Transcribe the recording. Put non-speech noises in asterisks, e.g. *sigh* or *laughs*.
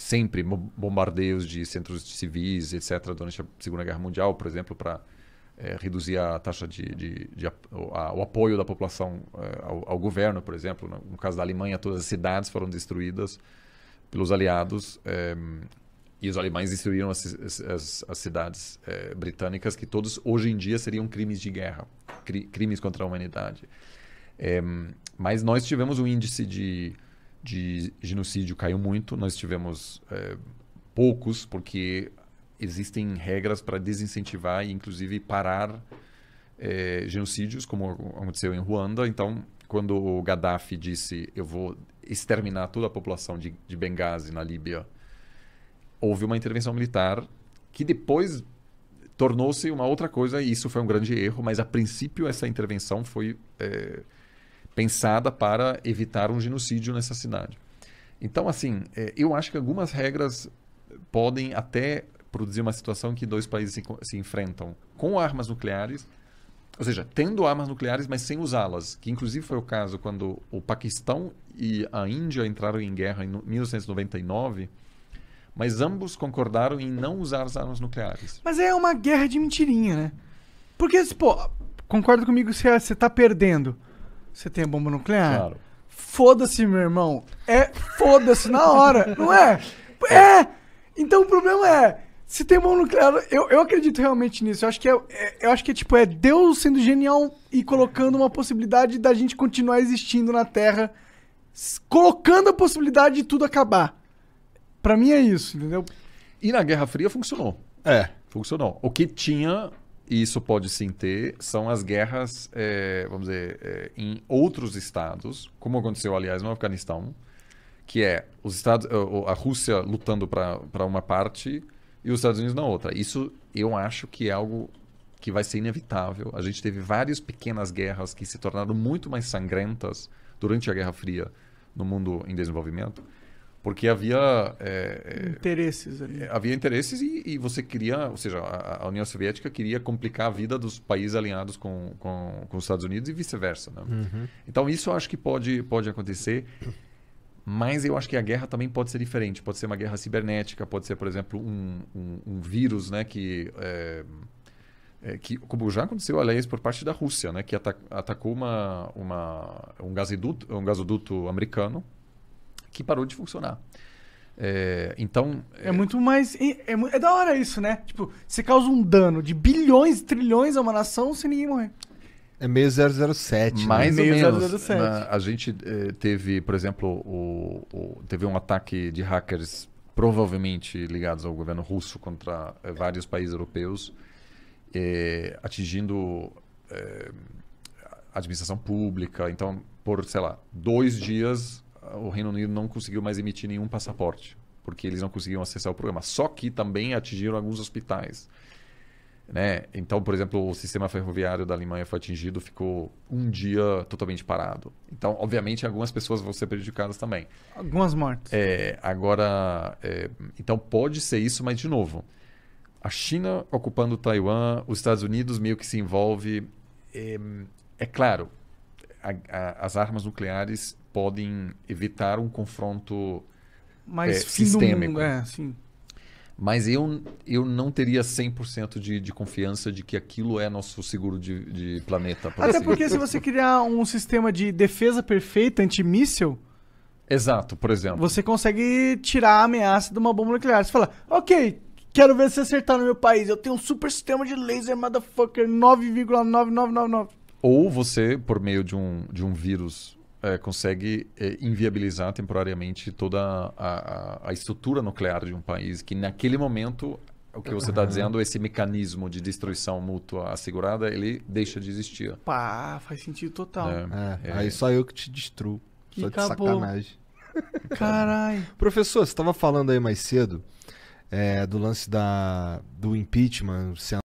sempre bombardeios de centros civis, etc., durante a Segunda Guerra Mundial, por exemplo, para é, reduzir a taxa de. de, de a, o apoio da população é, ao, ao, governo, por exemplo. No, caso da Alemanha, todas as cidades foram destruídas pelos aliados. É, e os alemães destruíram as, as, as cidades é, britânicas, que todos hoje em dia seriam crimes de guerra, cri, crimes contra a humanidade. É, mas nós tivemos um índice de de genocídio caiu muito. Nós tivemos é, poucos, porque existem regras para desincentivar e, inclusive, parar é, genocídios, como aconteceu em Ruanda. Então, quando o Gaddafi disse eu vou exterminar toda a população de, de Benghazi, na Líbia, houve uma intervenção militar que depois tornou-se uma outra coisa e isso foi um grande erro, mas a princípio essa intervenção foi. É, pensada para evitar um genocídio nessa cidade. Então, assim, é, eu acho que algumas regras podem até produzir uma situação que dois países se, se enfrentam com armas nucleares, ou seja, tendo armas nucleares, mas sem usá-las, que inclusive foi o caso quando o Paquistão e a Índia entraram em guerra em 1999 mas ambos concordaram em não usar as armas nucleares. Mas é uma guerra de mentirinha, né? Porque, pô, concorda comigo se você tá perdendo. Você tem bomba nuclear? Claro. Foda-se, meu irmão. É foda-se na hora, não é? É! Então o problema é, se tem bomba nuclear, eu, eu acredito realmente nisso. Eu acho que é, é, eu acho que é tipo, é Deus sendo genial e colocando uma possibilidade da gente continuar existindo na Terra, colocando a possibilidade de tudo acabar. Para mim é isso, entendeu? E na Guerra Fria funcionou. É, funcionou. O que tinha e isso pode sim ter, são as guerras, é, vamos dizer, é, em outros estados, como aconteceu, aliás, no Afeganistão, que é os estados, eh, a Rússia lutando para uma parte e os Estados Unidos na outra. Isso eu acho que é algo que vai ser inevitável. A gente teve várias pequenas guerras que se tornaram muito mais sangrentas durante a Guerra Fria no mundo em desenvolvimento porque havia é, é interesses ali. É, havia interesses e, e, você queria ou seja a, a, União Soviética queria complicar a vida dos países alinhados com, com, com os Estados Unidos e vice-versa né? uhum. então isso eu acho que pode pode acontecer mas eu acho que a guerra também pode ser diferente pode ser uma guerra cibernética pode ser por exemplo um, um, um vírus né que é, é, que como já aconteceu aliás por parte da Rússia né que atacou uma, uma um gasoduto um gasoduto americano que parou de funcionar. É, então. É, é, muito mais. É, é, da hora isso, né? Tipo, você causa um dano de bilhões, trilhões a uma nação sem ninguém morrer. É meio 007. Né? Mais né? ou meio menos. Na, a gente eh, teve, por exemplo, o, o, teve um ataque de hackers provavelmente ligados ao governo russo contra eh, vários países europeus, eh, atingindo administração pública. Então, por, sei lá, dois dias o Reino Unido não conseguiu mais emitir nenhum passaporte, porque eles não conseguiam acessar o programa. Só que também atingiram alguns hospitais. Né? Então, por exemplo, o sistema ferroviário da Alemanha foi atingido, ficou um dia totalmente parado. Então, obviamente, algumas pessoas vão ser prejudicadas também. Algumas mortes. É, agora, é, então pode ser isso, mas de novo, a China ocupando Taiwan, os Estados Unidos meio que se envolve. É, é claro, a, a, as armas nucleares podem evitar um confronto mais é, sistêmico. Mundo, é, sim. Mas eu, eu não teria 100% de, de confiança de que aquilo é nosso seguro de, de planeta. Por Até assim. porque se você criar um sistema de defesa perfeita antimíssel... Exato, por exemplo. Você consegue tirar a ameaça de uma bomba nuclear. Você fala, ok, quero ver se acertar no meu país. Eu tenho um super sistema de laser, motherfucker, 9,9999. Ou você, por meio de um, de um vírus é, consegue é, inviabilizar temporariamente toda a, a, a, estrutura nuclear de um país que naquele momento o que você está uhum. dizendo esse mecanismo de destruição mútua assegurada ele deixa de existir pá faz sentido total é, é, é. aí só eu que te destruo que só de sacanagem caralho *laughs* professor você estava falando aí mais cedo é, do lance da do impeachment